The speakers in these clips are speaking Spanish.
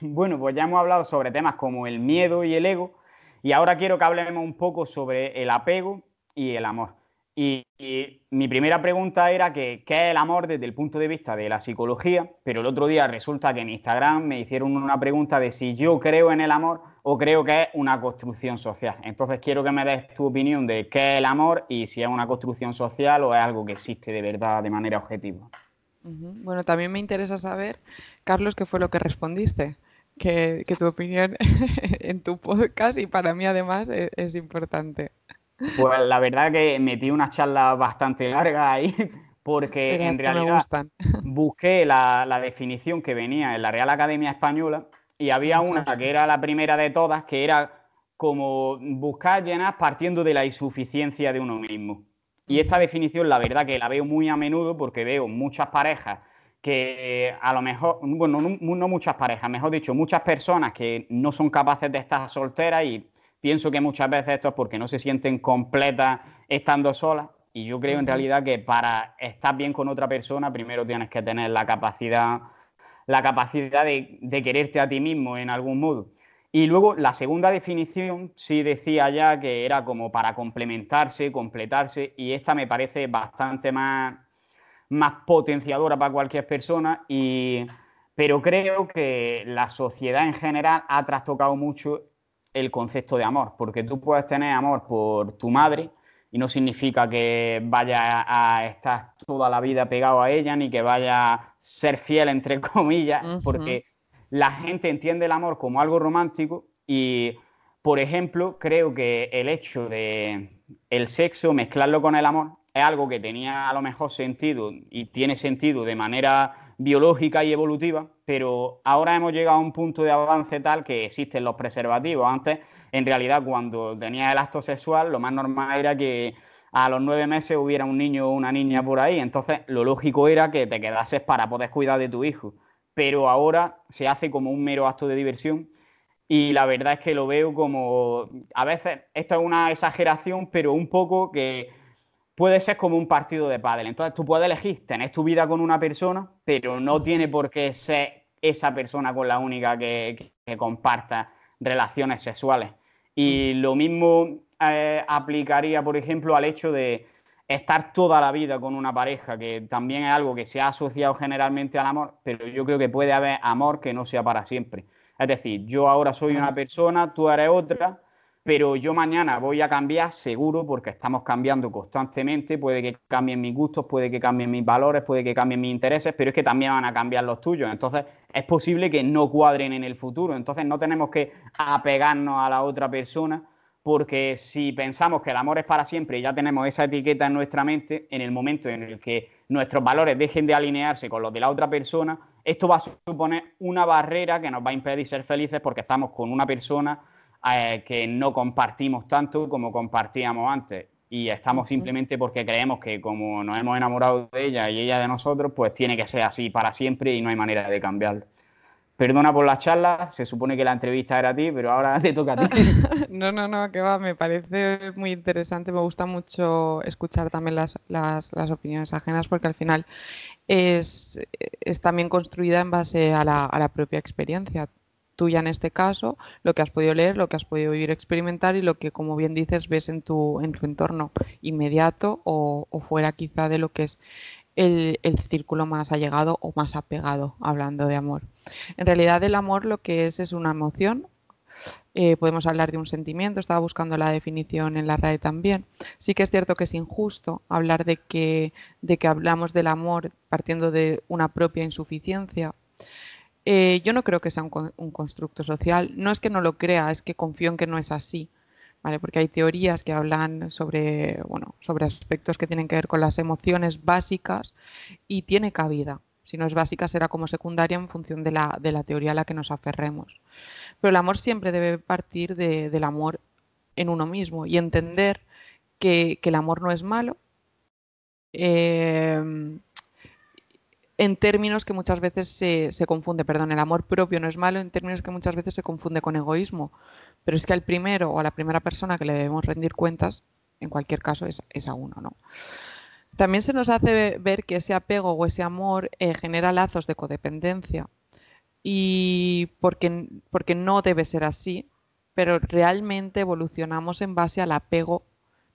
Bueno, pues ya hemos hablado sobre temas como el miedo y el ego, y ahora quiero que hablemos un poco sobre el apego y el amor. Y, mi primera pregunta era que, qué es el amor desde el punto de vista de la psicología, pero el otro día resulta que en Instagram me hicieron una pregunta de si yo creo en el amor o creo que es una construcción social. Entonces quiero que me des tu opinión de qué es el amor y si es una construcción social o es algo que existe de verdad de manera objetiva. Bueno, también me interesa saber, Carlos, qué fue lo que respondiste que, tu opinión en tu podcast y para mí además e, es, importante. Pues la verdad que metí una charla bastante larga ahí, porque en realidad busqué la, la, definición que venía en la Real Academia Española y había una que era la primera de todas, que era como buscar llenar partiendo de la insuficiencia de uno mismo. Y esta definición, la verdad que la veo muy a menudo porque veo muchas parejas que a lo mejor, bueno, no, muchas parejas, mejor dicho, muchas personas que no son capaces de estar solteras y pienso que muchas veces esto es porque no se sienten completas estando solas. Y yo creo en realidad que para estar bien con otra persona, primero tienes que tener la capacidad, la capacidad de, de quererte a ti mismo en algún modo. Y luego la segunda definición sí decía ya que era como para complementarse, completarse, y esta me parece bastante más más potenciadora para cualquier persona, y, pero creo que la sociedad en general ha trastocado mucho el concepto de amor, porque tú puedes tener amor por tu madre y no significa que vaya a estar toda la vida pegado a ella, ni que vaya a ser fiel, entre comillas, porque la gente entiende el amor como algo romántico y, por ejemplo, creo que el hecho de el sexo, mezclarlo con el amor, algo que tenía a lo mejor sentido y tiene sentido de manera biológica y evolutiva, pero ahora hemos llegado a un punto de avance tal que existen los preservativos. Antes, en realidad, cuando tenías el acto sexual, lo más normal era que a los nueve meses hubiera un niño o una niña por ahí, entonces lo lógico era que te quedases para poder cuidar de tu hijo, pero ahora se hace como un mero acto de diversión y la verdad es que lo veo como, a veces, esto es una exageración, pero un poco que puede ser como un partido de pádel. Entonces tú puedes elegir tener tu vida con una persona, pero no tiene por qué ser esa persona con la única que, que, comparta relaciones sexuales. Y lo mismo eh, aplicaría, por ejemplo, al hecho de estar toda la vida con una pareja, que también es algo que se ha asociado generalmente al amor, pero yo creo que puede haber amor que no sea para siempre. Es decir, yo ahora soy una persona, tú eres otra, pero yo mañana voy a cambiar seguro porque estamos cambiando constantemente, puede que cambien mis gustos, puede que cambien mis valores, puede que cambien mis intereses, pero es que también van a cambiar los tuyos, entonces es posible que no cuadren en el futuro, entonces no tenemos que apegarnos a la otra persona porque si pensamos que el amor es para siempre y ya tenemos esa etiqueta en nuestra mente, en el momento en el que nuestros valores dejen de alinearse con los de la otra persona, esto va a suponer una barrera que nos va a impedir ser felices porque estamos con una persona eh, que no compartimos tanto como compartíamos antes. Y estamos simplemente porque creemos que como nos hemos enamorado de ella y ella de nosotros, pues tiene que ser así para siempre y no hay manera de cambiarlo. Perdona por la charla, se supone que la entrevista era a ti, pero ahora te toca a ti. no, no, no, que va, me parece muy interesante, me gusta mucho escuchar también las, las, las opiniones ajenas porque al final es, es, también construida en base a la, a la propia experiencia tuya en este caso, lo que has podido leer, lo que has podido vivir, experimentar y lo que, como bien dices, ves en tu, en tu entorno inmediato o, fuera quizá de lo que es el, círculo más allegado o más apegado, hablando de amor. En realidad el amor lo que es es una emoción, eh, podemos hablar de un sentimiento, estaba buscando la definición en la RAE también. Sí que es cierto que es injusto hablar de que, de que hablamos del amor partiendo de una propia insuficiencia. Eh, yo no creo que sea un, constructo social. No es que no lo crea, es que confío en que no es así. ¿vale? Porque hay teorías que hablan sobre, bueno, sobre aspectos que tienen que ver con las emociones básicas y tiene cabida. Si no es básica, será como secundaria en función de la, de la teoría a la que nos aferremos. Pero el amor siempre debe partir del amor en uno mismo y entender que, el amor no es malo, eh, en términos que muchas veces se, confunde, perdón, el amor propio no es malo en términos que muchas veces se confunde con egoísmo, pero es que al primero o a la primera persona que le debemos rendir cuentas, en cualquier caso, es, es a uno, ¿no? También se nos hace ver que ese apego o ese amor eh, genera lazos de codependencia y porque, porque no debe ser así, pero realmente evolucionamos en base al apego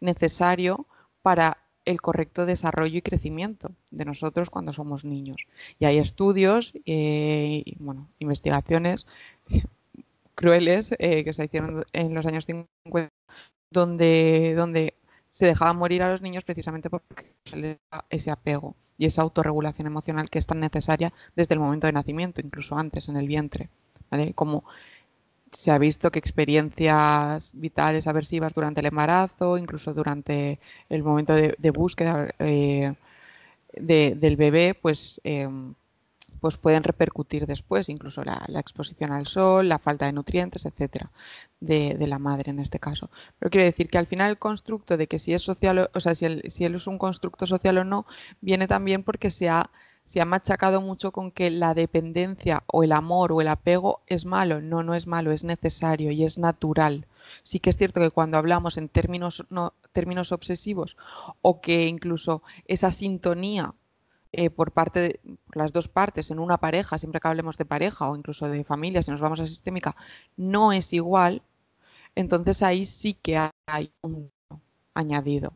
necesario para el correcto desarrollo y crecimiento de nosotros cuando somos niños. Y hay estudios eh, y bueno, investigaciones crueles eh, que se hicieron en los años 50 donde, donde se dejaba morir a los niños precisamente porque ese apego y esa autorregulación emocional que es tan necesaria desde el momento de nacimiento, incluso antes, en el vientre se ha visto que experiencias vitales aversivas durante el embarazo, incluso durante el momento de, búsqueda eh, del bebé, pues, eh, pues pueden repercutir después, incluso la, exposición al sol, la falta de nutrientes, etcétera, de, la madre en este caso. Pero quiero decir que al final el constructo de que si es social, o sea, si, si él es un constructo social o no, viene también porque se ha se ha machacado mucho con que la dependencia o el amor o el apego es malo. No, no es malo, es necesario y es natural. Sí que es cierto que cuando hablamos en términos, términos obsesivos o que incluso esa sintonía eh, por parte de, las dos partes en una pareja, siempre que hablemos de pareja o incluso de familia, si nos vamos a sistémica, no es igual, entonces ahí sí que hay un añadido.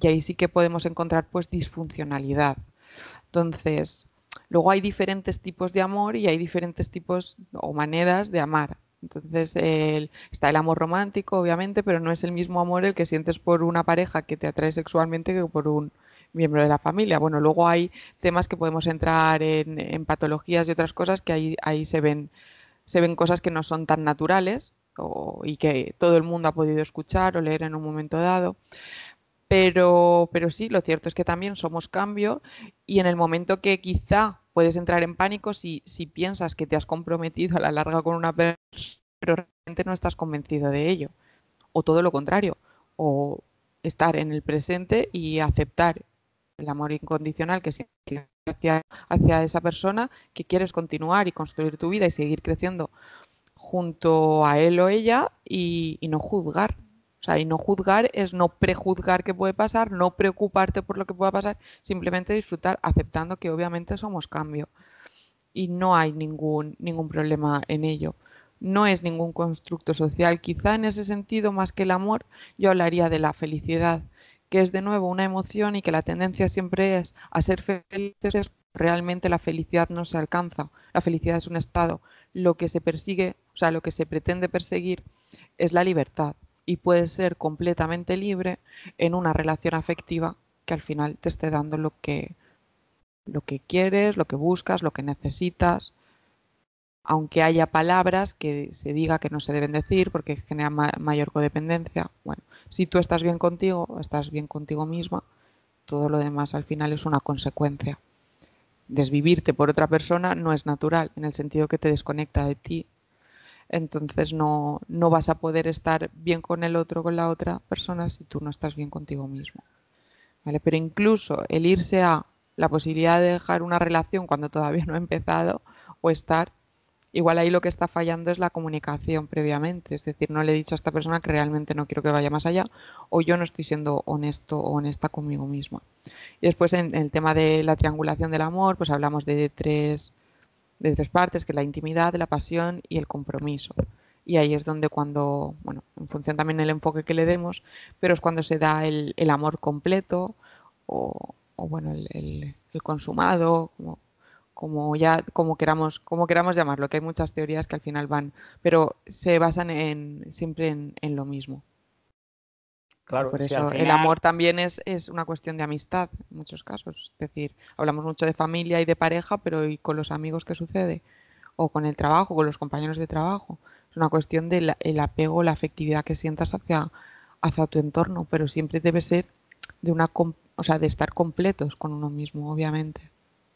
Y ahí sí que podemos encontrar pues disfuncionalidad. Entonces, luego hay diferentes tipos de amor y hay diferentes tipos o maneras de amar. Entonces está el amor romántico, obviamente, pero no es el mismo amor el que sientes por una pareja que te atrae sexualmente que por un miembro de la familia. Bueno, luego hay temas que podemos entrar en, patologías y otras cosas que ahí, ahí se, ven, se ven cosas que no son tan naturales y que todo el mundo ha podido escuchar o leer en un momento dado. Pero, pero sí, lo cierto es que también somos cambio y en el momento que quizá puedes entrar en pánico si, si piensas que te has comprometido a la larga con una persona, pero realmente no estás convencido de ello. O todo lo contrario, o estar en el presente y aceptar el amor incondicional que sientes hacia, hacia esa persona que quieres continuar y construir tu vida y seguir creciendo junto a él o ella y no juzgar o sea, y no juzgar es no prejuzgar qué puede pasar, no preocuparte por lo que pueda pasar, simplemente disfrutar aceptando que obviamente somos cambio. Y no hay ningún, ningún problema en ello. No es ningún constructo social. Quizá en ese sentido, más que el amor, yo hablaría de la felicidad, que es de nuevo una emoción y que la tendencia siempre es a ser felices. Realmente la felicidad no se alcanza. La felicidad es un estado. Lo que se persigue, o sea, lo que se pretende perseguir es la libertad y puedes ser completamente libre en una relación afectiva que al final te esté dando lo que, lo que quieres, lo que buscas, lo que necesitas, aunque haya palabras que se diga que no se deben decir porque generan mayor codependencia. Bueno, si tú estás bien contigo, estás bien contigo misma, todo lo demás al final es una consecuencia. Desvivirte por otra persona no es natural, en el sentido que te desconecta de ti, entonces no, vas a poder estar bien con el otro, con la otra persona, si tú no estás bien contigo mismo. ¿Vale? Pero incluso el irse a la posibilidad de dejar una relación cuando todavía no ha empezado o estar, igual ahí lo que está fallando es la comunicación previamente, es decir, no le he dicho a esta persona que realmente no quiero que vaya más allá o yo no estoy siendo honesto o honesta conmigo misma. Y después en el tema de la triangulación del amor, pues hablamos de tres de tres partes, que es la intimidad, la pasión y el compromiso. Y ahí es donde cuando, bueno, en función también del enfoque que le demos, pero es cuando se da el, amor completo o, bueno, el, consumado, como, ya, como queramos, como queramos llamarlo, que hay muchas teorías que al final van, pero se basan en, siempre en lo mismo. Claro, por eso el amor también es, es, una cuestión de amistad en muchos casos. Es decir, hablamos mucho de familia y de pareja, pero ¿y con los amigos qué sucede? O con el trabajo, con los compañeros de trabajo. Es una cuestión del apego, la afectividad que sientas hacia, hacia tu entorno, pero siempre debe ser de una o sea, de estar completos con uno mismo, obviamente.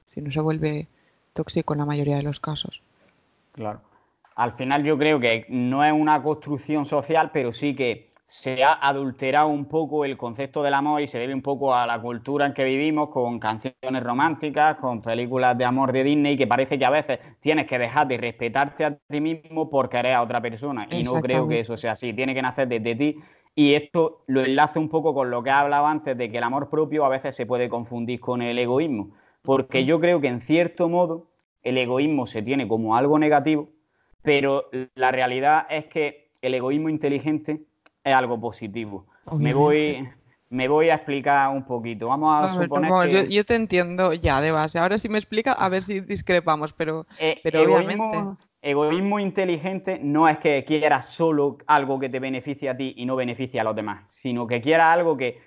Si no se vuelve tóxico en la mayoría de los casos. Claro. Al final yo creo que no es una construcción social, pero sí que se ha adulterado un poco el concepto del amor y se debe un poco a la cultura en que vivimos con canciones románticas, con películas de amor de Disney, que parece que a veces tienes que dejar de respetarte a ti mismo porque eres a otra persona. Y no creo que eso sea así, tiene que nacer desde ti. Y esto lo enlace un poco con lo que he hablado antes de que el amor propio a veces se puede confundir con el egoísmo, porque yo creo que en cierto modo el egoísmo se tiene como algo negativo, pero la realidad es que el egoísmo inteligente es algo positivo. Me voy, me voy a explicar un poquito. Vamos a, suponer que... yo, te entiendo ya de base. Ahora sí me explica, a ver si discrepamos, pero, eh, pero egoísmo, Egoísmo inteligente no es que quieras solo algo que te beneficie a ti y no beneficie a los demás, sino que quieras algo que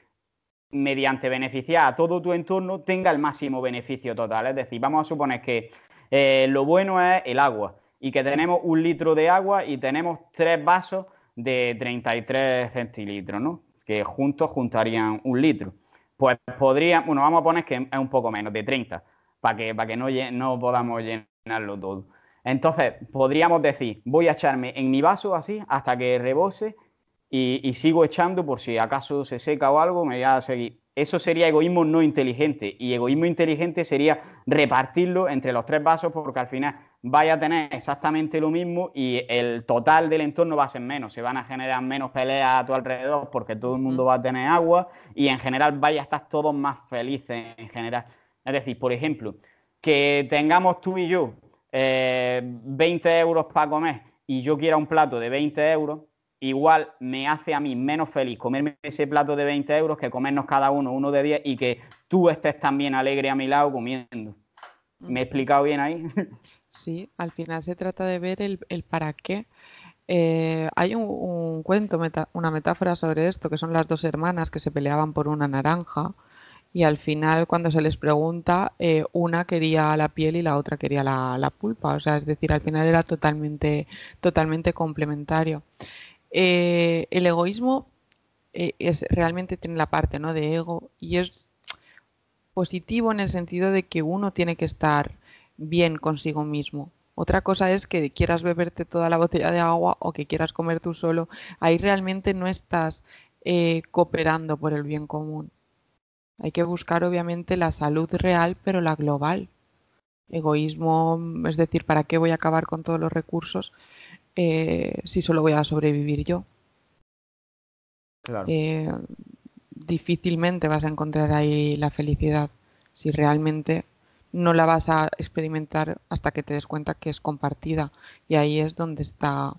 mediante beneficiar a todo tu entorno tenga el máximo beneficio total. Es decir, vamos a suponer que eh, lo bueno es el agua y que tenemos un litro de agua y tenemos tres vasos de 33 centilitros, ¿no? Que juntos juntarían un litro. Pues podría, bueno, vamos a poner que es un poco menos, de 30, para que, para que no, no podamos llenarlo todo. Entonces, podríamos decir, voy a echarme en mi vaso así hasta que rebose y, y, sigo echando por si acaso se seca o algo, me voy a seguir. Eso sería egoísmo no inteligente y egoísmo inteligente sería repartirlo entre los tres vasos porque al final vaya a tener exactamente lo mismo y el total del entorno va a ser menos, se van a generar menos peleas a tu alrededor porque todo el mundo va a tener agua y en general vaya a estar todos más felices en general. Es decir, por ejemplo, que tengamos tú y yo 20 eh, euros para comer y yo quiera un plato de 20 euros, igual me hace a mí menos feliz comerme ese plato de 20 euros que comernos cada uno uno de 10 y que tú estés también alegre a mi lado comiendo. ¿Me he explicado bien ahí? Sí, al final se trata de ver el, el para qué. Eh, hay un, un cuento, una metáfora sobre esto, que son las dos hermanas que se peleaban por una naranja y al final cuando se les pregunta, eh, una quería la piel y la otra quería la, pulpa. O sea, es decir, al final era totalmente, totalmente complementario. Eh, el egoísmo es, realmente tiene la parte ¿no? de ego y es positivo en el sentido de que uno tiene que estar bien consigo mismo. Otra cosa es que quieras beberte toda la botella de agua o que quieras comer tú solo. Ahí realmente no estás eh, cooperando por el bien común. Hay que buscar obviamente la salud real, pero la global. Egoísmo, es decir, ¿para qué voy a acabar con todos los recursos eh, si solo voy a sobrevivir yo? Claro. Eh, difícilmente vas a encontrar ahí la felicidad si realmente no la vas a experimentar hasta que te des cuenta que es compartida y ahí es donde está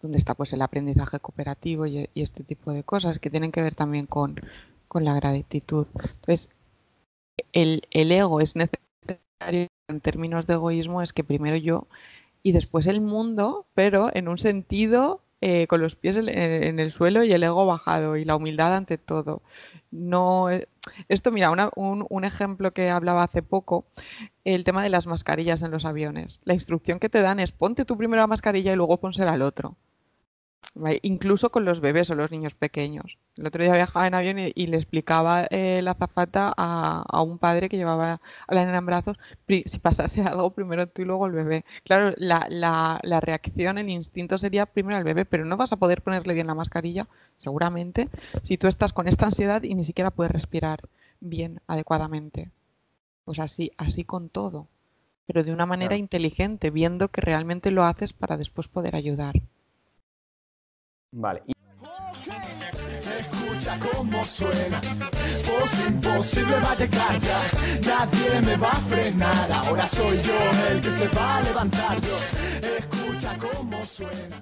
donde está pues el aprendizaje cooperativo y, este tipo de cosas que tienen que ver también con, con la gratitud. Entonces, el, el ego es necesario en términos de egoísmo, es que primero yo y después el mundo, pero en un sentido eh, con los pies en, el suelo y el ego bajado y la humildad ante todo. No, esto, mira, un, un, ejemplo que hablaba hace poco, el tema de las mascarillas en los aviones. La instrucción que te dan es ponte tú primero la mascarilla y luego pónsela al otro incluso con los bebés o los niños pequeños. El otro día viajaba en avión y, le explicaba eh, la zafata a, un padre que llevaba a la nena en brazos, si pasase algo primero tú y luego el bebé. Claro, la, reacción, el instinto sería primero el bebé, pero no vas a poder ponerle bien la mascarilla, seguramente, si tú estás con esta ansiedad y ni siquiera puedes respirar bien, adecuadamente. Pues así, así con todo, pero de una manera inteligente, viendo que realmente lo haces para después poder ayudar. Vale. Escucha cómo suena. vos imposible va a llegar ya. Nadie me va a frenar. Ahora soy yo el que se va a levantar. Escucha cómo suena.